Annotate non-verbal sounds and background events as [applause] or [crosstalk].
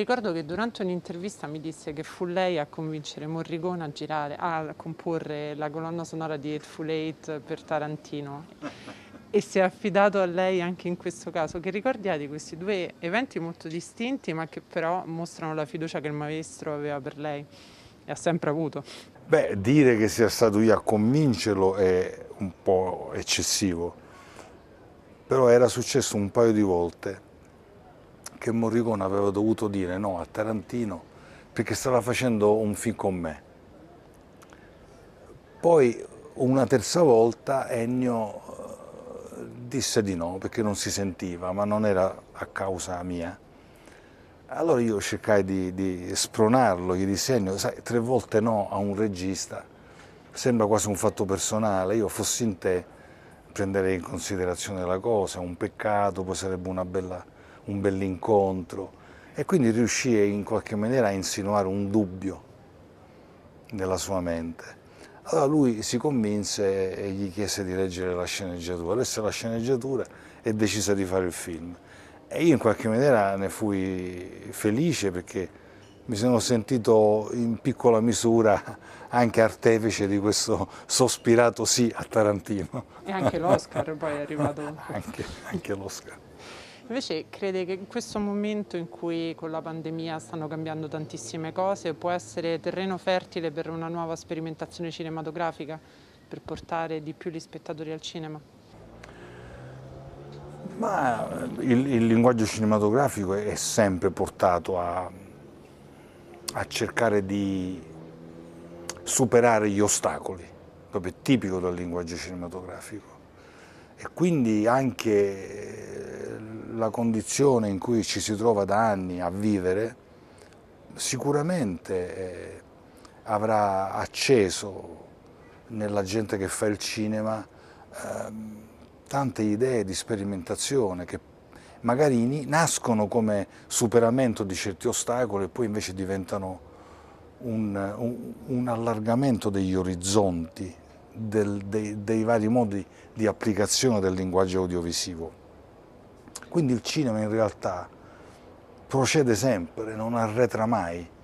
Ricordo che durante un'intervista mi disse che fu lei a convincere Morricone a, girare, a comporre la colonna sonora di Full Eight per Tarantino e si è affidato a lei anche in questo caso. Che ricordi di questi due eventi molto distinti ma che però mostrano la fiducia che il maestro aveva per lei e ha sempre avuto. Beh, dire che sia stato io a convincerlo è un po' eccessivo, però era successo un paio di volte che Morricone aveva dovuto dire no a Tarantino perché stava facendo un film con me. Poi una terza volta Ennio eh, disse di no perché non si sentiva, ma non era a causa mia. Allora io cercai di, di spronarlo, gli disse Ennio, sai, tre volte no a un regista, sembra quasi un fatto personale, io fossi in te prenderei in considerazione la cosa, un peccato, poi sarebbe una bella un bell'incontro e quindi riuscì in qualche maniera a insinuare un dubbio nella sua mente. Allora lui si convinse e gli chiese di leggere la sceneggiatura, lesse la sceneggiatura e decise di fare il film. E io in qualche maniera ne fui felice perché mi sono sentito in piccola misura anche artefice di questo sospirato sì a Tarantino. E anche l'Oscar poi è arrivato. [laughs] anche, anche l'Oscar. Invece crede che in questo momento in cui con la pandemia stanno cambiando tantissime cose può essere terreno fertile per una nuova sperimentazione cinematografica per portare di più gli spettatori al cinema? Ma eh, il, il linguaggio cinematografico è sempre portato a, a cercare di superare gli ostacoli, proprio tipico del linguaggio cinematografico. E quindi anche la condizione in cui ci si trova da anni a vivere sicuramente eh, avrà acceso nella gente che fa il cinema eh, tante idee di sperimentazione che magari nascono come superamento di certi ostacoli e poi invece diventano un, un, un allargamento degli orizzonti del, dei, dei vari modi di applicazione del linguaggio audiovisivo. Quindi il cinema in realtà procede sempre, non arretra mai.